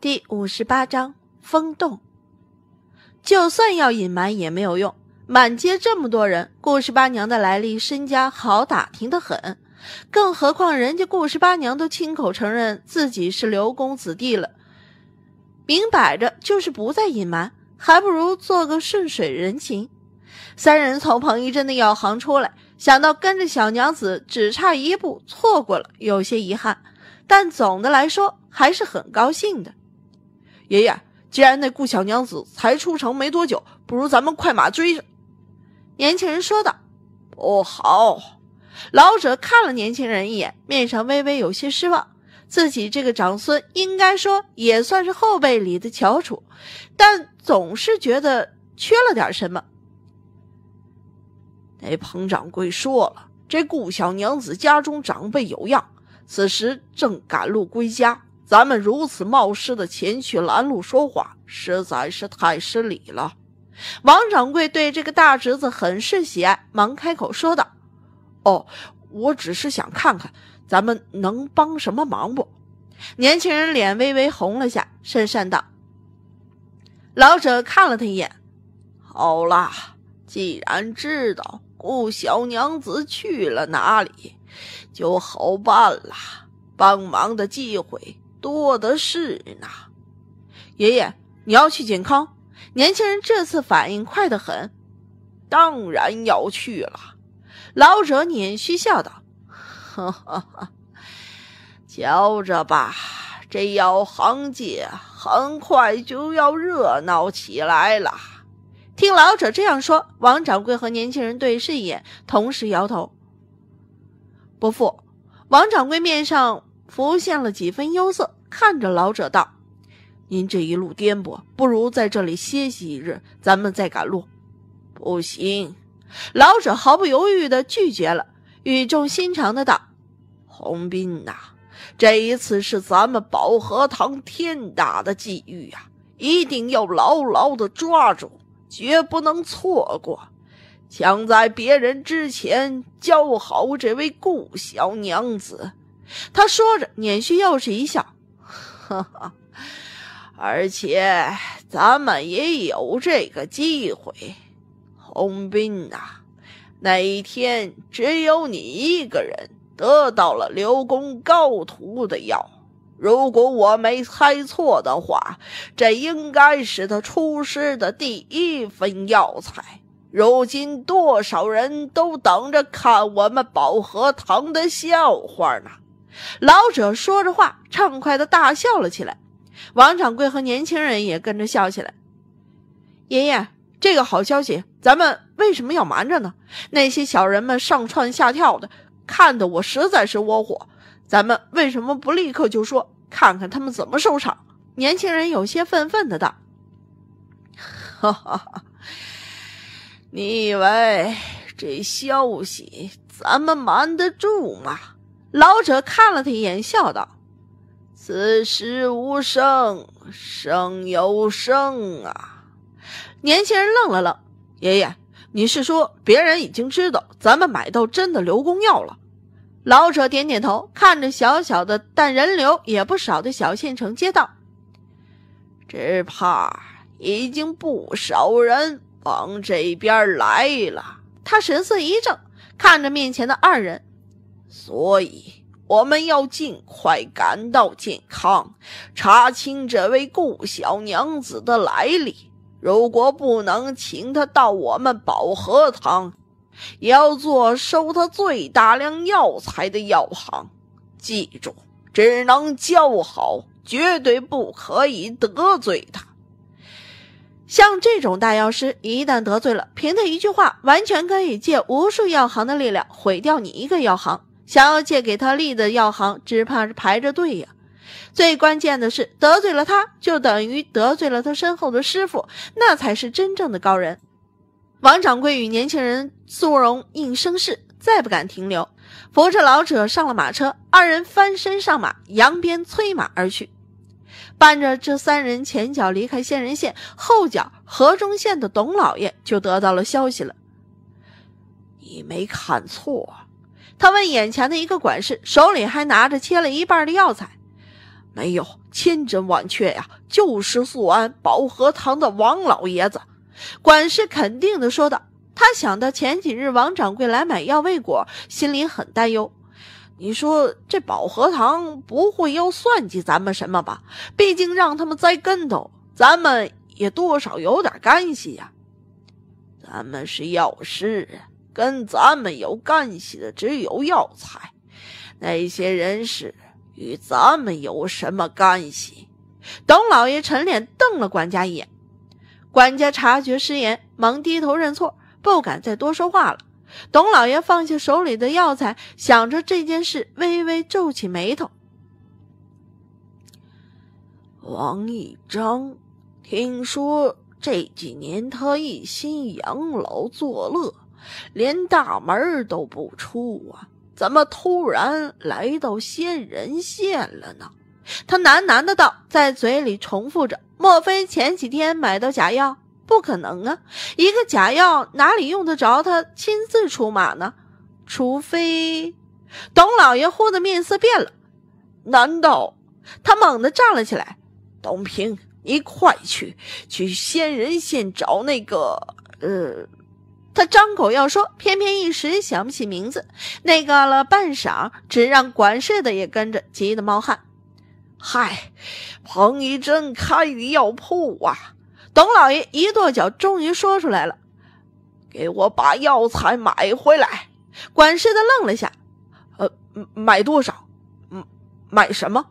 第五十八章风动。就算要隐瞒也没有用，满街这么多人，顾十八娘的来历身家好打听的很，更何况人家顾十八娘都亲口承认自己是刘公子弟了，明摆着就是不再隐瞒，还不如做个顺水人情。三人从彭一珍的药行出来，想到跟着小娘子只差一步，错过了有些遗憾，但总的来说还是很高兴的。爷爷，既然那顾小娘子才出城没多久，不如咱们快马追上。”年轻人说道。“哦，好。”老者看了年轻人一眼，面上微微有些失望。自己这个长孙，应该说也算是后辈里的翘楚，但总是觉得缺了点什么。那彭掌柜说了，这顾小娘子家中长辈有恙，此时正赶路归家。咱们如此冒失的前去拦路说话，实在是太失礼了。王掌柜对这个大侄子很是喜爱，忙开口说道：“哦，我只是想看看咱们能帮什么忙不？”年轻人脸微微红了下，讪讪道：“老者看了他一眼，好啦，既然知道顾小娘子去了哪里，就好办了，帮忙的机会。”多的是呢，爷爷，你要去健康？年轻人这次反应快得很，当然要去了。老者捻须笑道：“哈哈，瞧着吧，这药行界很快就要热闹起来了。”听老者这样说，王掌柜和年轻人对视一眼，同时摇头。伯父，王掌柜面上。浮现了几分忧色，看着老者道：“您这一路颠簸，不如在这里歇息一日，咱们再赶路。”“不行！”老者毫不犹豫地拒绝了，语重心长地道：“洪斌呐，这一次是咱们宝和堂天大的机遇呀，一定要牢牢地抓住，绝不能错过，抢在别人之前教好这位顾小娘子。”他说着，捻须又是一笑：“哈哈，而且咱们也有这个机会。洪斌啊，那一天只有你一个人得到了刘公高徒的药。如果我没猜错的话，这应该是他出师的第一份药材。如今多少人都等着看我们宝和堂的笑话呢。”老者说着话，畅快的大笑了起来。王掌柜和年轻人也跟着笑起来。爷爷，这个好消息，咱们为什么要瞒着呢？那些小人们上窜下跳的，看得我实在是窝火。咱们为什么不立刻就说，看看他们怎么收场？年轻人有些愤愤的道：“哈哈哈，你以为这消息咱们瞒得住吗？”老者看了他一眼，笑道：“此时无声胜有声啊！”年轻人愣了愣：“爷爷，你是说别人已经知道咱们买到真的刘公药了？”老者点点头，看着小小的但人流也不少的小县城街道，只怕已经不少人往这边来了。他神色一正，看着面前的二人。所以，我们要尽快赶到健康，查清这位顾小娘子的来历。如果不能，请她到我们宝和堂，也要做收她最大量药材的药行。记住，只能交好，绝对不可以得罪她。像这种大药师，一旦得罪了，凭他一句话，完全可以借无数药行的力量毁掉你一个药行。想要借给他力的药行，只怕是排着队呀。最关键的是，得罪了他，就等于得罪了他身后的师傅，那才是真正的高人。王掌柜与年轻人苏荣应声势，再不敢停留，扶着老者上了马车，二人翻身上马，扬鞭催马而去。伴着这三人前脚离开仙人县，后脚河中县的董老爷就得到了消息了。你没看错。他问眼前的一个管事，手里还拿着切了一半的药材。“没有，千真万确呀，就是素安保和堂的王老爷子。”管事肯定的说道。他想到前几日王掌柜来买药未果，心里很担忧。你说这保和堂不会要算计咱们什么吧？毕竟让他们栽跟头，咱们也多少有点干系呀。咱们是药师。跟咱们有干系的只有药材，那些人是与咱们有什么干系？董老爷沉脸瞪了管家一眼，管家察觉失言，忙低头认错，不敢再多说话了。董老爷放下手里的药材，想着这件事，微微皱起眉头。王一章，听说这几年他一心养老作乐。连大门都不出啊，怎么突然来到仙人县了呢？他喃喃的道，在嘴里重复着：“莫非前几天买到假药？不可能啊！一个假药哪里用得着他亲自出马呢？除非……”董老爷忽的面色变了，难道？他猛地站了起来：“董平，你快去，去仙人县找那个……呃。”他张口要说，偏偏一时想不起名字，那个了半晌，只让管事的也跟着急得冒汗。嗨，彭一真开的药铺啊！董老爷一跺脚，终于说出来了：“给我把药材买回来。”管事的愣了下，“呃，买多少？嗯，买什么？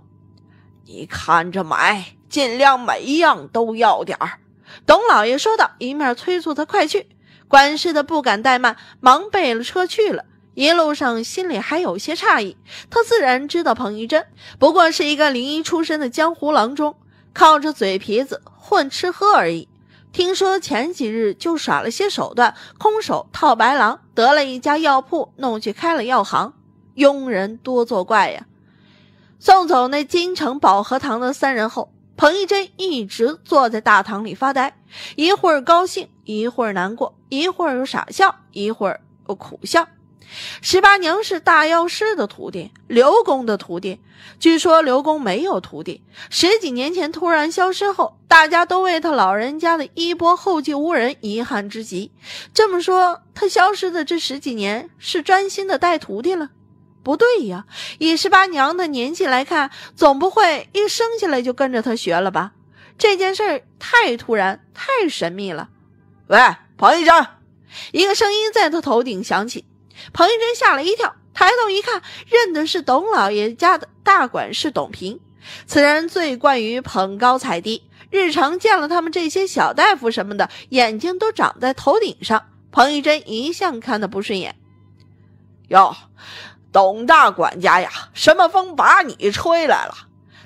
你看着买，尽量每一样都要点儿。”董老爷说到，一面催促他快去。管事的不敢怠慢，忙备了车去了。一路上心里还有些诧异，他自然知道彭玉珍不过是一个灵医出身的江湖郎中，靠着嘴皮子混吃喝而已。听说前几日就耍了些手段，空手套白狼，得了一家药铺，弄去开了药行。庸人多作怪呀！送走那京城保和堂的三人后。彭一珍一直坐在大堂里发呆，一会儿高兴，一会儿难过，一会儿又傻笑，一会儿又苦笑。十八娘是大药师的徒弟，刘公的徒弟。据说刘公没有徒弟，十几年前突然消失后，大家都为他老人家的衣钵后继无人遗憾之极。这么说，他消失的这十几年是专心的带徒弟了。不对呀，以十八娘的年纪来看，总不会一生下来就跟着他学了吧？这件事儿太突然，太神秘了。喂，彭一珍，一个声音在他头顶响起。彭一珍吓了一跳，抬头一看，认得是董老爷家的大管事董平。此人最惯于捧高踩低，日常见了他们这些小大夫什么的，眼睛都长在头顶上。彭玉珍一向看得不顺眼。哟。董大管家呀，什么风把你吹来了？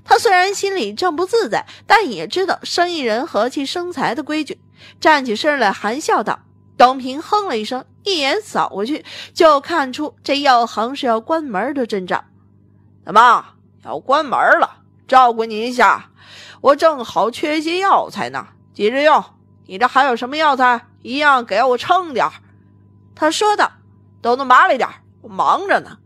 他虽然心里正不自在，但也知道生意人和气生财的规矩，站起身来，含笑道。董平哼了一声，一眼扫过去，就看出这药行是要关门的阵仗。怎么要关门了？照顾你一下，我正好缺些药材呢，急着用。你这还有什么药材？一样给我称点他说道：“都能麻利点，我忙着呢。